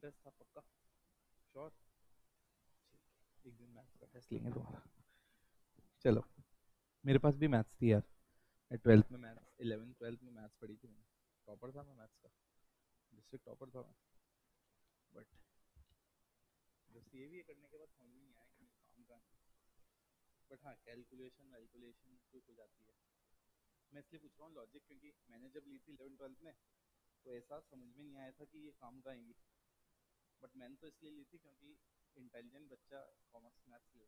Interest था पक्का sure एक दिन मैथ्स का टेस्ट लेंगे तुम्हारा चलो मेरे पास भी मैथ्स थी यार मैं ट्वेल्थ में मैथ्स इलेवेंथ ट्वेल्थ में मैथ्स पढ़ी थी मैंने टॉपर था मैं मैथ्स का डिस्ट्रिक्ट टॉपर था मैं बट जो सी ए भी करने के बाद समझ नहीं आया कि काम का बट हाँ कैलकुलेशन वैलकुलेशन तो हो जाती है मैं इसलिए पूछ रहा हूँ लॉजिक क्योंकि मैंने जब ली थी इलेवन ट्वेल्थ में तो ऐसा समझ में नहीं आया था कि ये काम का आएंगी बट मैंने तो इसलिए ली थी क्योंकि इंटेलिजेंट बच्चा कॉमर्स मैथ्स ले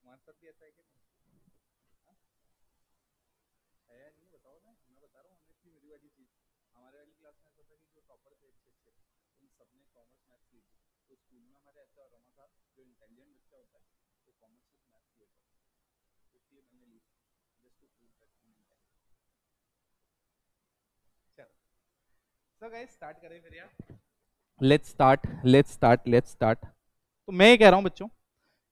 तुम्हारे साथ भी ऐसा है कि नहीं हाँ? है या नहीं बताओ ना मैं बता रहा हूँ ऑनेस्टली मेरी वाली चीज़ हमारे वाली क्लास में ऐसा था कि जो टॉपर थे अच्छे अच्छे उन सब ने कॉमर्स मैथ्स ली थी तो स्कूल में हमारे ऐसा रोमा था जो इंटेलिजेंट बच्चा होता है वो कॉमर्स विथ मैथ्स लेता है इसलिए मैंने ली just to prove that intelligent चलो सो गाइस स्टार्ट करें फिर यार let start let start let start तो मैं ये कह रहा हूँ बच्चों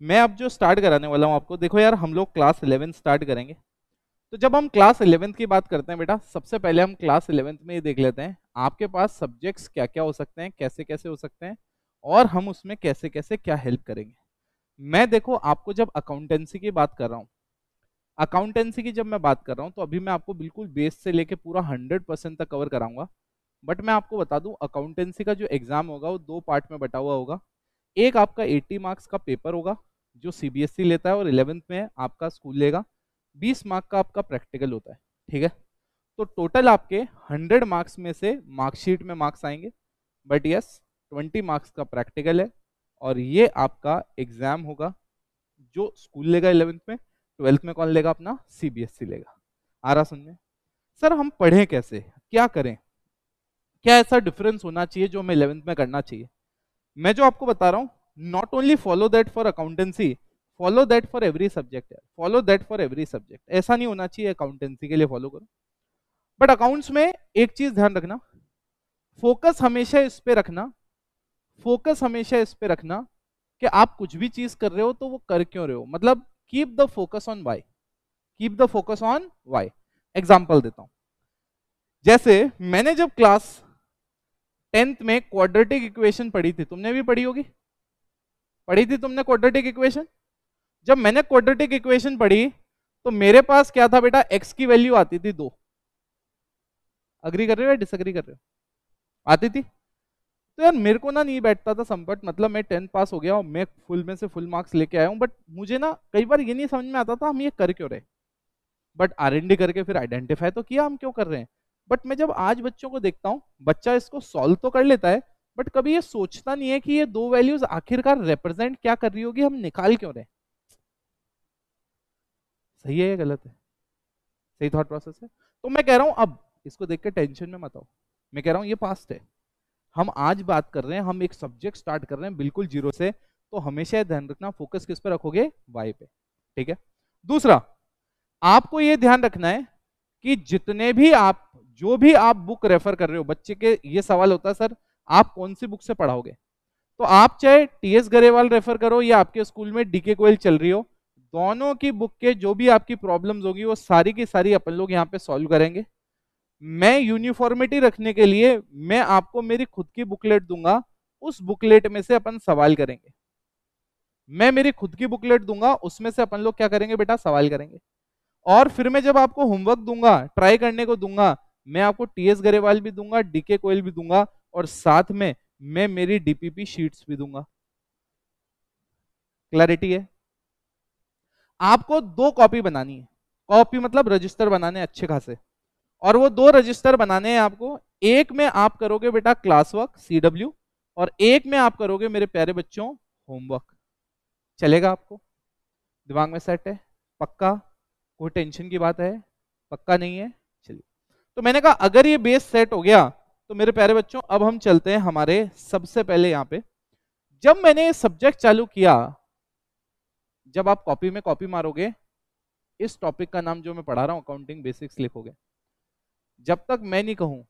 मैं अब जो स्टार्ट कराने वाला हूँ आपको देखो यार हम लोग क्लास इलेवेंथ स्टार्ट करेंगे तो जब हम क्लास इलेवेंथ की बात करते हैं बेटा सबसे पहले हम क्लास इलेवेंथ में ये देख लेते हैं आपके पास सब्जेक्ट्स क्या क्या हो सकते हैं कैसे कैसे हो सकते हैं और हम उसमें कैसे कैसे क्या हेल्प करेंगे मैं देखो आपको जब अकाउंटेंसी की बात कर रहा हूँ अकाउंटेंसी की जब मैं बात कर रहा हूँ तो अभी मैं आपको बिल्कुल बेस से लेके पूरा हंड्रेड परसेंट तक कवर कराऊंगा बट मैं आपको बता दूं अकाउंटेंसी का जो एग्जाम होगा वो दो पार्ट में बटा हुआ होगा एक आपका 80 मार्क्स का पेपर होगा जो सीबीएसई e लेता है और इलेवेंथ में आपका स्कूल लेगा 20 मार्क का आपका प्रैक्टिकल होता है ठीक है तो टोटल आपके 100 मार्क्स में से मार्कशीट में मार्क्स आएंगे बट यस 20 मार्क्स का प्रैक्टिकल है और ये आपका एग्जाम होगा जो स्कूल लेगा इलेवेंथ में ट्वेल्थ में कौन लेगा अपना सी e लेगा आ रहा समझ में सर हम पढ़ें कैसे क्या करें क्या ऐसा डिफरेंस होना चाहिए जो हमें इलेवेंथ में करना चाहिए मैं जो आपको बता रहा हूँ not only follow that for accountancy follow that for every subject follow that for every subject ऐसा नहीं होना चाहिए अकाउंटेंसी के लिए फॉलो करो बट अकाउंट्स में एक चीज ध्यान रखना फोकस हमेशा इस पर रखना फोकस हमेशा इस पर रखना कि आप कुछ भी चीज कर रहे हो तो वो कर क्यों रहे हो मतलब keep the focus on why keep the focus on why example देता हूं जैसे मैंने जब क्लास टेंथ में क्वाड्रेटिक इक्वेशन पढ़ी थी तुमने भी पढ़ी होगी पढ़ी थी तुमने क्वाड्रेटिक इक्वेशन जब मैंने क्वाड्रेटिक इक्वेशन पढ़ी तो मेरे पास क्या था बेटा एक्स की वैल्यू आती थी दो अग्री कर रहे हो या डिसअग्री कर रहे हो आती थी तो यार मेरे को ना नहीं बैठता था संपट मतलब मैं टेंथ पास हो गया हूँ मैं फुल में से फुल मार्क्स लेके आया हूँ बट मुझे ना कई बार ये नहीं समझ में आता था हम ये कर क्यों रहे बट आर करके फिर आइडेंटिफाई तो किया हम क्यों कर रहे हैं बट मैं जब आज बच्चों को देखता हूँ बच्चा इसको सॉल्व तो कर लेता है बट कभी ये सोचता नहीं है कि ये दो वैल्यूज आखिरकार रिप्रेजेंट क्या कर रही होगी हम निकाल क्यों रहे सही है या गलत है सही थॉट प्रोसेस है तो मैं कह रहा हूं अब इसको देख के टेंशन में मत आओ मैं कह रहा हूं ये पास्ट है हम आज बात कर रहे हैं हम एक सब्जेक्ट स्टार्ट कर रहे हैं बिल्कुल जीरो से तो हमेशा ध्यान रखना फोकस किस पे रखोगे वाई पे ठीक है दूसरा आपको ये ध्यान रखना है कि जितने भी आप जो भी आप बुक रेफर कर रहे हो बच्चे के ये सवाल होता है सर आप कौन सी बुक से पढ़ाओगे तो आप चाहे टी एस गरेवाल रेफर करो या आपके स्कूल में डीके कोयल चल रही हो दोनों की बुक के जो भी आपकी प्रॉब्लम्स होगी वो सारी की सारी अपन लोग यहाँ पे सॉल्व करेंगे मैं यूनिफॉर्मिटी रखने के लिए मैं आपको मेरी खुद की बुकलेट दूंगा उस बुकलेट में से अपन सवाल करेंगे मैं मेरी खुद की बुकलेट दूंगा उसमें से अपन लोग क्या करेंगे बेटा सवाल करेंगे और फिर मैं जब आपको होमवर्क दूंगा ट्राई करने को दूंगा मैं आपको टीएस गरेवाल भी दूंगा डीके कोयल भी दूंगा और साथ में मैं मेरी डीपीपी शीट्स भी दूंगा क्लैरिटी है आपको दो कॉपी बनानी है कॉपी मतलब रजिस्टर बनाने अच्छे खासे और वो दो रजिस्टर बनाने हैं आपको एक में आप करोगे बेटा क्लास वर्क डब्ल्यू और एक में आप करोगे मेरे प्यारे बच्चों होमवर्क चलेगा आपको दिमाग में सेट है पक्का कोई टेंशन की बात है पक्का नहीं है चलिए तो मैंने कहा अगर ये बेस सेट हो गया तो मेरे प्यारे बच्चों अब हम चलते हैं हमारे सबसे पहले यहाँ पे जब मैंने ये सब्जेक्ट चालू किया जब आप कॉपी में कॉपी मारोगे इस टॉपिक का नाम जो मैं पढ़ा रहा हूँ अकाउंटिंग बेसिक्स लिखोगे जब तक मैं नहीं कहूँ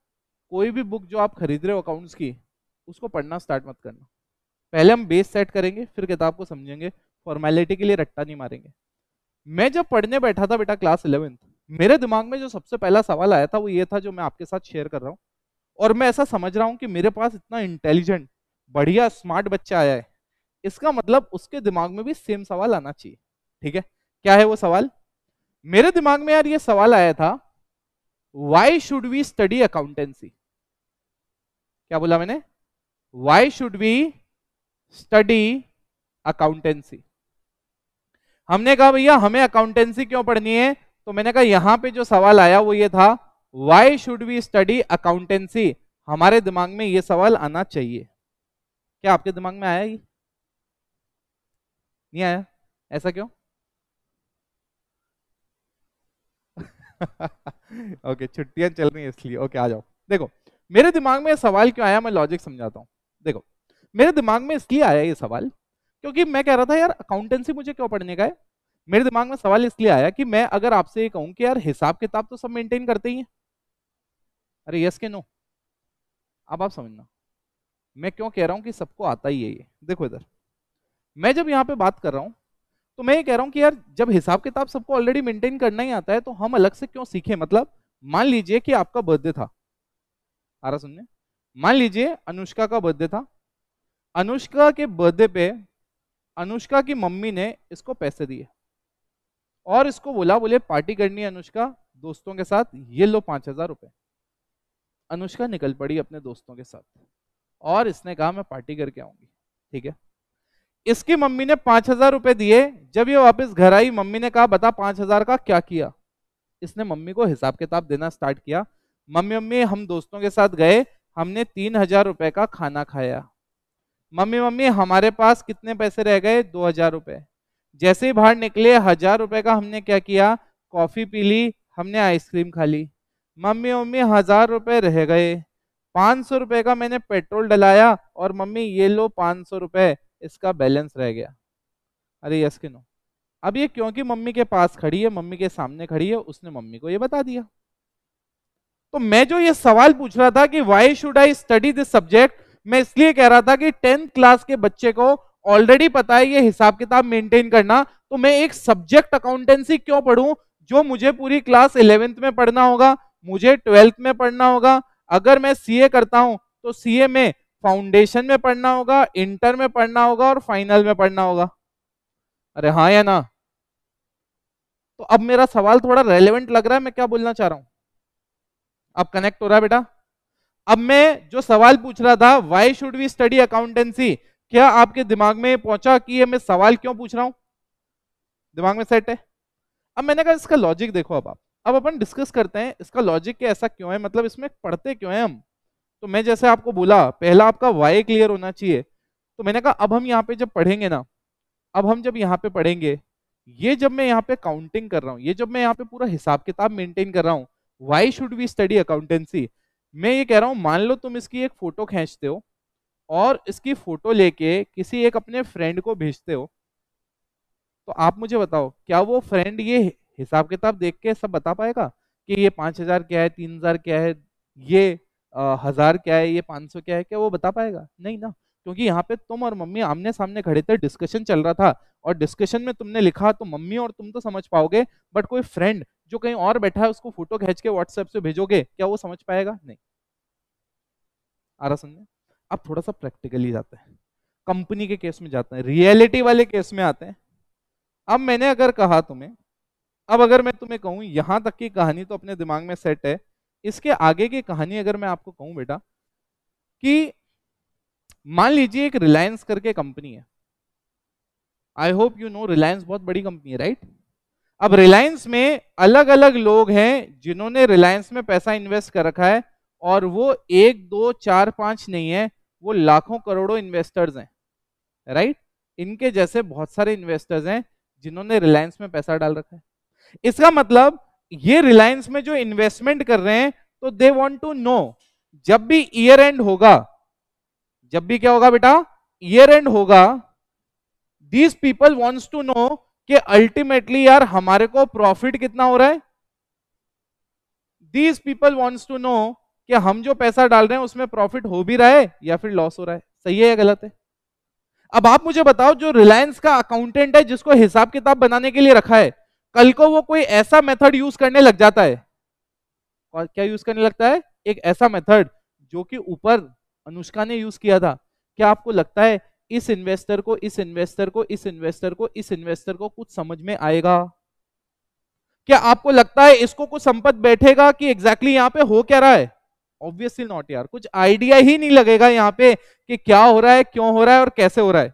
कोई भी बुक जो आप खरीद रहे हो अकाउंट्स की उसको पढ़ना स्टार्ट मत करना पहले हम बेस सेट करेंगे फिर किताब को समझेंगे फॉर्मेलिटी के लिए रट्टा नहीं मारेंगे मैं जब पढ़ने बैठा था बेटा क्लास इलेवेंथ मेरे दिमाग में जो सबसे पहला सवाल आया था वो ये था जो मैं आपके साथ शेयर कर रहा हूँ और मैं ऐसा समझ रहा हूँ कि मेरे पास इतना इंटेलिजेंट बढ़िया स्मार्ट बच्चा आया है इसका मतलब उसके दिमाग में भी सेम सवाल आना चाहिए ठीक है क्या है वो सवाल मेरे दिमाग में यार ये सवाल आया था why should we study accountancy क्या बोला मैंने why should we study accountancy हमने कहा भैया हमें अकाउंटेंसी क्यों पढ़नी है तो मैंने कहा यहाँ पे जो सवाल आया वो ये था why should we study accountancy हमारे दिमाग में ये सवाल आना चाहिए क्या आपके दिमाग में आया ये नहीं आया ऐसा क्यों ओके छुट्टियां चल रही है इसलिए ओके आ जाओ देखो मेरे दिमाग में सवाल क्यों आया मैं लॉजिक समझाता हूँ देखो मेरे दिमाग में इसलिए आया ये सवाल क्योंकि मैं कह रहा था यार अकाउंटेंसी मुझे क्यों पढ़ने का है मेरे दिमाग में सवाल इसलिए आया कि मैं अगर आपसे ये कहूं कि यार हिसाब किताब तो सब मेंटेन करते ही हैं अरे यस के नो अब आप समझना मैं क्यों कह रहा हूं कि सबको आता ही है ये देखो इधर मैं जब यहां पे बात कर रहा हूं तो मैं ये कह रहा हूँ कि यार जब हिसाब किताब सबको ऑलरेडी मेंटेन करना ही आता है तो हम अलग से क्यों सीखे मतलब मान लीजिए कि आपका बर्थडे था आ रहा सुनने मान लीजिए अनुष्का का बर्थडे था अनुष्का के बर्थडे पे अनुष्का की मम्मी ने इसको पैसे दिए और इसको बोला बोले पार्टी करनी है अनुष्का दोस्तों के साथ ये लो पांच हजार रुपए अनुष्का निकल पड़ी अपने दोस्तों के साथ और इसने कहा मैं पार्टी करके आऊंगी ठीक है इसकी मम्मी ने पांच हजार रुपए दिए जब ये वापस घर आई मम्मी ने कहा बता पांच हजार का क्या किया इसने मम्मी को हिसाब किताब देना स्टार्ट किया मम्मी मम्मी हम दोस्तों के साथ गए हमने तीन हजार रुपए का खाना खाया मम्मी मम्मी हमारे पास कितने पैसे रह गए दो हजार रुपए जैसे ही बाहर निकले हजार रुपए का हमने क्या किया कॉफी पी ली हमने आइसक्रीम खा ली मम्मी मम्मी हजार रुपए रह गए पाँच सौ रुपये का मैंने पेट्रोल डलाया और मम्मी ये लो पाँच सौ रुपये इसका बैलेंस रह गया अरे यस के नो अब ये क्योंकि मम्मी के पास खड़ी है मम्मी के सामने खड़ी है उसने मम्मी को ये बता दिया तो मैं जो ये सवाल पूछ रहा था कि why should I study this subject मैं इसलिए कह रहा था कि टेंथ क्लास के बच्चे को ऑलरेडी पता है ये हिसाब किताब मेंटेन करना तो मैं एक सब्जेक्ट अकाउंटेंसी क्यों पढ़ू जो मुझे पूरी क्लास इलेवेंथ में पढ़ना होगा मुझे ट्वेल्थ में पढ़ना होगा अगर मैं सीए करता हूं तो सीए में फाउंडेशन में पढ़ना होगा इंटर में पढ़ना होगा और फाइनल में पढ़ना होगा अरे हाँ या ना तो अब मेरा सवाल थोड़ा रेलेवेंट लग रहा है मैं क्या बोलना चाह रहा हूं अब कनेक्ट हो रहा है बेटा अब मैं जो सवाल पूछ रहा था why should we study accountancy क्या आपके दिमाग में पहुंचा कि मैं सवाल क्यों पूछ रहा हूं दिमाग में सेट है अब मैंने कहा इसका लॉजिक देखो अब आप अब अपन डिस्कस करते हैं इसका लॉजिक क्या ऐसा क्यों है मतलब इसमें पढ़ते क्यों है हम तो मैं जैसे आपको बोला पहला आपका वाई क्लियर होना चाहिए तो मैंने कहा अब हम यहाँ पे जब पढ़ेंगे ना अब हम जब यहाँ पे पढ़ेंगे ये जब मैं यहाँ पे काउंटिंग कर रहा हूँ ये जब मैं यहाँ पे पूरा हिसाब किताब मेंटेन कर रहा हूँ why should we study accountancy मैं ये कह रहा हूँ मान लो तुम इसकी एक फोटो खींचते हो और इसकी फोटो लेके किसी एक अपने फ्रेंड को भेजते हो तो आप मुझे बताओ क्या वो फ्रेंड ये हिसाब किताब देख के सब बता पाएगा कि ये पांच हजार क्या है तीन हजार क्या है ये आ, हजार क्या है ये पाँच सौ क्या है क्या वो बता पाएगा नहीं ना क्योंकि यहाँ पे तुम और मम्मी आमने सामने खड़े थे डिस्कशन चल रहा था और डिस्कशन में तुमने लिखा तो मम्मी और तुम तो समझ पाओगे बट कोई फ्रेंड जो कहीं और बैठा है उसको फोटो खींच के व्हाट्सएप से भेजोगे क्या वो समझ पाएगा नहीं आ रहा समझे अब थोड़ा सा प्रैक्टिकली जाते हैं कंपनी के केस में जाते हैं रियलिटी वाले केस में आते हैं अब मैंने अगर कहा तुम्हें अब अगर मैं तुम्हें कहूं यहां तक की कहानी तो अपने दिमाग में सेट है इसके आगे की कहानी अगर मैं आपको कहूं बेटा कि मान लीजिए एक रिलायंस करके कंपनी है I hope you know Reliance बहुत बड़ी कंपनी है राइट अब रिलायंस में अलग अलग लोग हैं जिन्होंने रिलायंस में पैसा इन्वेस्ट कर रखा है और वो एक दो चार पांच नहीं है वो लाखों करोड़ों इन्वेस्टर्स हैं राइट इनके जैसे बहुत सारे इन्वेस्टर्स हैं जिन्होंने रिलायंस में पैसा डाल रखा है इसका मतलब ये रिलायंस में जो इन्वेस्टमेंट कर रहे हैं तो दे वॉन्ट टू नो जब भी ईयर एंड होगा जब भी क्या होगा बेटा ईयर एंड होगा these people wants to know कि अल्टीमेटली यार हमारे को प्रॉफिट कितना हो रहा है these people wants to know कि हम जो पैसा डाल रहे हैं उसमें प्रॉफिट हो भी रहा है या फिर लॉस हो रहा है सही है या गलत है अब आप मुझे बताओ जो रिलायंस का अकाउंटेंट है जिसको हिसाब किताब बनाने के लिए रखा है कल को वो कोई ऐसा मेथड यूज करने लग जाता है और क्या यूज करने लगता है एक ऐसा मेथड जो कि ऊपर अनुष्का ने यूज किया था क्या आपको लगता है इस इन्वेस्टर को इस इन्वेस्टर को इस इन्वेस्टर को इस इन्वेस्टर को कुछ समझ में आएगा क्या आपको लगता है इसको कुछ संपत्ति बैठेगा कि एग्जैक्टली exactly यहां पे हो क्या रहा है ऑब्वियसली नॉट यार कुछ आइडिया ही नहीं लगेगा यहाँ पे कि क्या हो रहा है क्यों हो रहा है और कैसे हो रहा है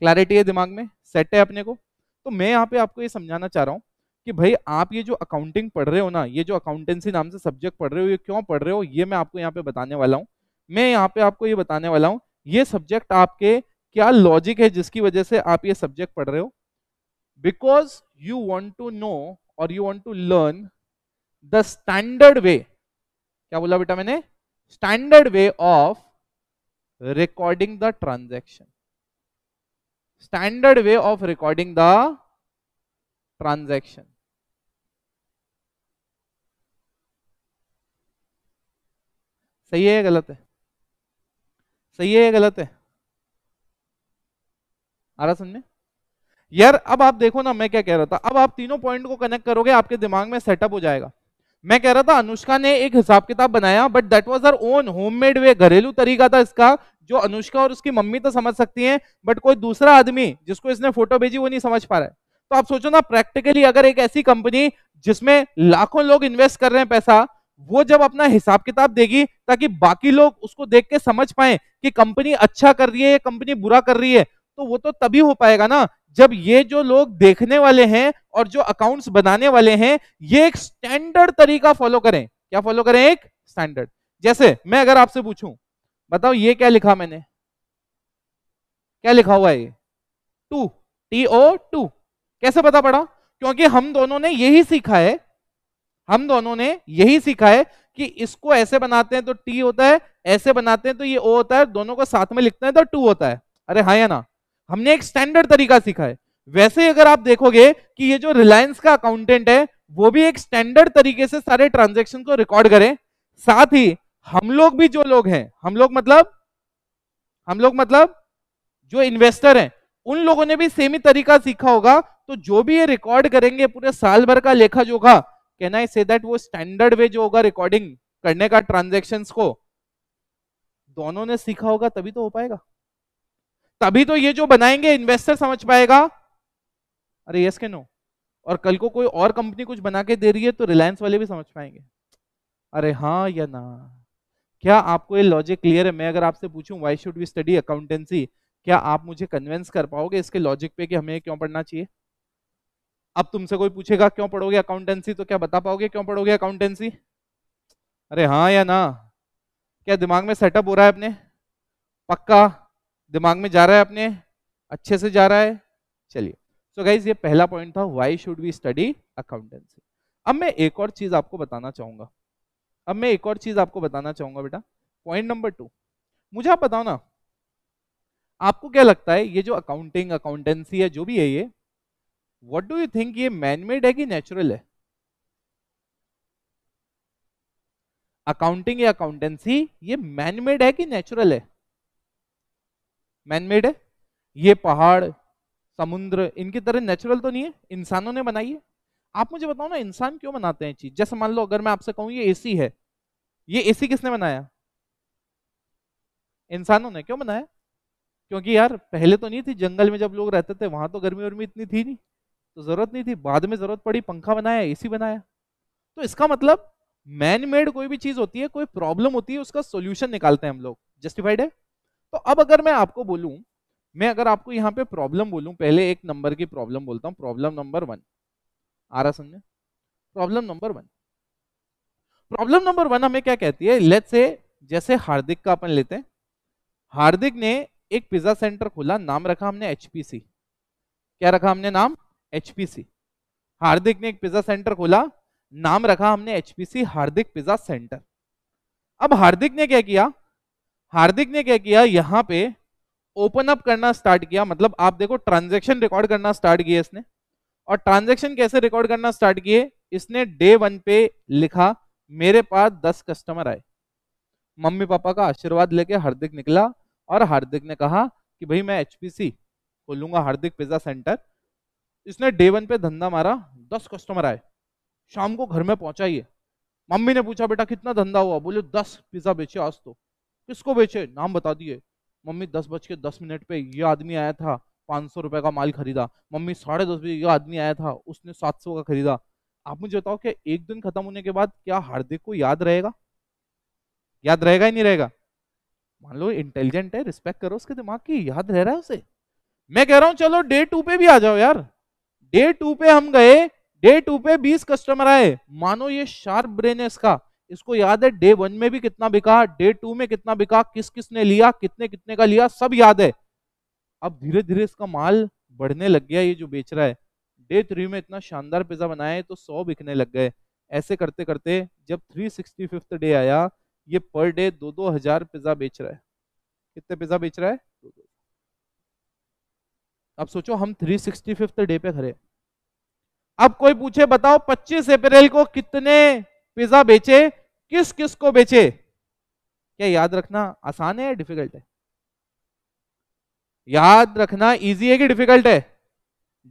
क्लैरिटी है दिमाग में सेट है अपने को तो मैं यहां पे आपको ये समझाना चाह रहा हूं कि भाई आप ये जो अकाउंटिंग पढ़ रहे हो ना ये जो अकाउंटेंसी नाम से सब्जेक्ट पढ़ रहे हो ये क्यों पढ़ रहे हो ये मैं आपको यहाँ पे बताने वाला हूँ मैं यहाँ पे आपको ये बताने वाला हूँ ये सब्जेक्ट आपके क्या लॉजिक है जिसकी वजह से आप ये सब्जेक्ट पढ़ रहे हो because you want to know और you want to learn the standard way क्या बोला बेटा मैंने standard way of recording the transaction standard way of recording the transaction सही है गलत है सही है या गलत है आ रहा समझे यार अब आप देखो ना मैं क्या कह रहा था अब आप तीनों पॉइंट को कनेक्ट करोगे आपके दिमाग में सेटअप हो जाएगा मैं कह रहा था अनुष्का ने एक हिसाब किताब बनाया but that was her own homemade way घरेलू तरीका था इसका जो अनुष्का और उसकी मम्मी तो समझ सकती हैं बट कोई दूसरा आदमी जिसको इसने फोटो भेजी वो नहीं समझ पा रहा है तो आप सोचो ना प्रैक्टिकली अगर एक ऐसी कंपनी जिसमें लाखों लोग इन्वेस्ट कर रहे हैं पैसा वो जब अपना हिसाब किताब देगी ताकि बाकी लोग उसको देख के समझ पाए कि कंपनी अच्छा कर रही है या कंपनी बुरा कर रही है तो वो तो तभी हो पाएगा ना जब ये जो लोग देखने वाले हैं और जो अकाउंट्स बनाने वाले हैं ये एक स्टैंडर्ड तरीका फॉलो करें क्या फॉलो करें एक स्टैंडर्ड जैसे मैं अगर आपसे पूछूं बताओ ये क्या लिखा मैंने क्या लिखा हुआ है ये टू टी ओ टू कैसे पता पड़ा क्योंकि हम दोनों ने यही सीखा है हम दोनों ने यही सीखा है कि इसको ऐसे बनाते हैं तो टी होता है ऐसे बनाते हैं तो ये ओ होता है दोनों को साथ में लिखते हैं तो टू होता है अरे हाँ या ना हमने एक स्टैंडर्ड तरीका सीखा है वैसे अगर आप देखोगे कि ये जो रिलायंस का अकाउंटेंट है वो भी एक स्टैंडर्ड तरीके से सारे ट्रांजेक्शन को रिकॉर्ड करें साथ ही हम लोग भी जो लोग हैं हम लोग मतलब हम लोग मतलब जो इन्वेस्टर हैं उन लोगों ने भी सेम ही तरीका सीखा होगा तो जो भी ये रिकॉर्ड करेंगे पूरे साल भर का लेखा जोखा कैन आई से दैट वो स्टैंडर्ड वे जो होगा रिकॉर्डिंग करने का ट्रांजेक्शन को दोनों ने सीखा होगा तभी तो हो पाएगा तभी तो ये जो बनाएंगे इन्वेस्टर समझ पाएगा अरे यस के नो और कल को कोई और कंपनी कुछ बना के दे रही है तो रिलायंस वाले भी समझ पाएंगे अरे हाँ या ना क्या आपको ये लॉजिक क्लियर है मैं अगर आपसे पूछूं why should we study accountancy क्या आप मुझे कन्वेंस कर पाओगे इसके लॉजिक पे कि हमें क्यों पढ़ना चाहिए अब तुमसे कोई पूछेगा क्यों पढ़ोगे अकाउंटेंसी तो क्या बता पाओगे क्यों पढ़ोगे अकाउंटेंसी अरे हाँ या ना क्या दिमाग में सेटअप हो रहा है अपने पक्का दिमाग में जा रहा है अपने अच्छे से जा रहा है चलिए सो गाइज ये पहला पॉइंट था why should we study accountancy अब मैं एक और चीज आपको बताना चाहूंगा अब मैं एक और चीज आपको बताना चाहूंगा बेटा पॉइंट नंबर टू मुझे आप बताओ ना आपको क्या लगता है ये जो अकाउंटिंग अकाउंटेंसी है जो भी है ये व्हाट डू यू थिंक ये मैनमेड है कि नेचुरल है अकाउंटिंग या अकाउंटेंसी ये मैनमेड है कि नेचुरल है मैनमेड है ये पहाड़ समुद्र इनकी तरह नेचुरल तो नहीं है इंसानों ने बनाई है आप मुझे बताओ ना इंसान क्यों बनाते हैं चीज जैसे मान लो अगर मैं आपसे कहूं ये एसी है ये एसी किसने बनाया इंसानों ने क्यों बनाया क्योंकि यार पहले तो नहीं थी जंगल में जब लोग रहते थे वहां तो गर्मी वर्मी इतनी थी नहीं तो जरूरत नहीं थी बाद में जरूरत पड़ी पंखा बनाया एसी बनाया तो इसका मतलब मैन मेड कोई भी चीज होती है कोई प्रॉब्लम होती है उसका सोल्यूशन निकालते हैं हम लोग जस्टिफाइड है तो अब अगर मैं आपको बोलू मैं अगर आपको यहाँ पे प्रॉब्लम बोलूं पहले एक नंबर की प्रॉब्लम बोलता हूँ प्रॉब्लम नंबर वन आ रहा समझे problem number one problem number one हमें क्या कहती है लेट से जैसे हार्दिक का अपन लेते हैं हार्दिक ने एक पिज्जा सेंटर खोला नाम रखा हमने एचपीसी क्या रखा हमने नाम एचपीसी हार्दिक ने एक पिज्जा सेंटर खोला नाम रखा हमने एचपीसी हार्दिक पिज्जा सेंटर अब हार्दिक ने क्या किया हार्दिक ने क्या किया यहां पे ओपन अप करना स्टार्ट किया मतलब आप देखो ट्रांजेक्शन रिकॉर्ड करना स्टार्ट किया इसने और ट्रांजेक्शन कैसे रिकॉर्ड करना स्टार्ट किए इसने डे वन पे लिखा मेरे पास दस कस्टमर आए मम्मी पापा का आशीर्वाद लेके हार्दिक निकला और हार्दिक ने कहा कि भाई मैं एचपीसी खोलूंगा हार्दिक पिज्जा सेंटर इसने डे वन पे धंधा मारा दस कस्टमर आए शाम को घर में पहुंचा ये मम्मी ने पूछा बेटा कितना धंधा हुआ बोले दस पिज्जा बेचे आज तो किसको बेचे नाम बता दिए मम्मी दस बज के दस मिनट पे ये आदमी आया था पाँच सौ रुपये का माल खरीदा मम्मी साढ़े दस बजे ये आदमी आया था उसने सात सौ का खरीदा आप मुझे बताओ कि एक दिन खत्म होने के बाद क्या हार्दिक को याद रहेगा याद रहेगा ही नहीं रहेगा मान लो इंटेलिजेंट है रिस्पेक्ट करो उसके दिमाग की याद रह रहा है उसे मैं कह रहा हूँ चलो डे टू पे भी आ जाओ यार डे टू पे हम गए डे टू पे 20 कस्टमर आए मानो ये शार्प ब्रेन है इसका इसको याद है डे वन में भी कितना बिका डे टू में कितना बिका किस किस ने लिया कितने कितने का लिया सब याद है अब धीरे धीरे इसका माल बढ़ने लग गया ये जो बेच रहा है डे थ्री में इतना शानदार पिज्जा बनाया तो सौ बिकने लग गए ऐसे करते करते जब थ्री सिक्सटी फिफ्थ डे आया ये पर डे दो दो हजार पिज्जा बेच रहा है कितने पिज्जा बेच रहा है अब सोचो हम थ्री सिक्सटी फिफ्थ डे पे खड़े अब कोई पूछे बताओ 25 अप्रैल को कितने पिज्जा बेचे किस किस को बेचे क्या याद रखना आसान है या डिफिकल्ट है याद रखना इजी है कि डिफिकल्ट है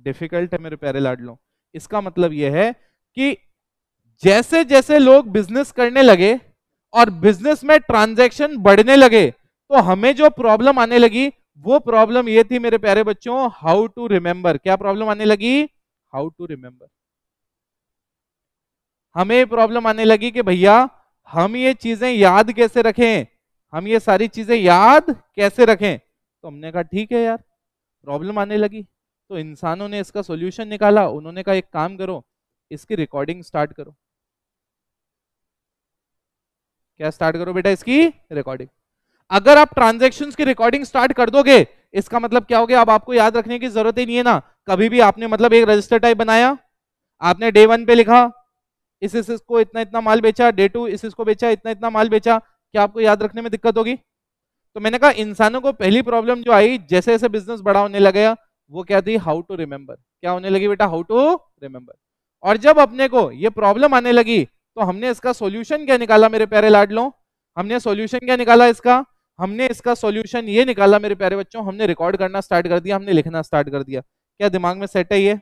डिफिकल्ट है मेरे प्यारे लाड लो इसका मतलब यह है कि जैसे जैसे लोग बिजनेस करने लगे और बिजनेस में ट्रांजैक्शन बढ़ने लगे तो हमें जो प्रॉब्लम आने लगी वो प्रॉब्लम ये थी मेरे प्यारे बच्चों हाउ टू रिमेंबर क्या प्रॉब्लम आने लगी हाउ टू रिमेंबर हमें प्रॉब्लम आने लगी कि भैया हम ये चीजें याद कैसे रखें हम ये सारी चीजें याद कैसे रखें तो हमने कहा ठीक है यार प्रॉब्लम आने लगी तो इंसानों ने इसका सोल्यूशन निकाला उन्होंने कहा एक काम करो इसकी रिकॉर्डिंग स्टार्ट करो क्या स्टार्ट करो बेटा इसकी रिकॉर्डिंग अगर आप ट्रांजेक्शन की रिकॉर्डिंग स्टार्ट कर दोगे इसका मतलब क्या हो गया अब आपको याद रखने की जरूरत ही नहीं है ना कभी भी आपने मतलब एक रजिस्टर टाइप बनाया आपने डे वन पे लिखा इस इस इसको इतना इतना माल बेचा डे टू इस इसको बेचा इतना इतना माल बेचा क्या आपको याद रखने में दिक्कत होगी तो मैंने कहा इंसानों को पहली प्रॉब्लम जो आई जैसे जैसे बिजनेस बड़ा होने लगा वो क्या थी हाउ टू रिमेंबर क्या होने लगी बेटा हाउ टू रिमेंबर और जब अपने को ये प्रॉब्लम आने लगी तो हमने इसका सोल्यूशन क्या निकाला मेरे प्यारे लो हमने सोल्यूशन क्या निकाला इसका हमने इसका सॉल्यूशन ये निकाला मेरे प्यारे बच्चों हमने रिकॉर्ड करना स्टार्ट कर दिया हमने लिखना स्टार्ट कर दिया क्या दिमाग में सेट है ये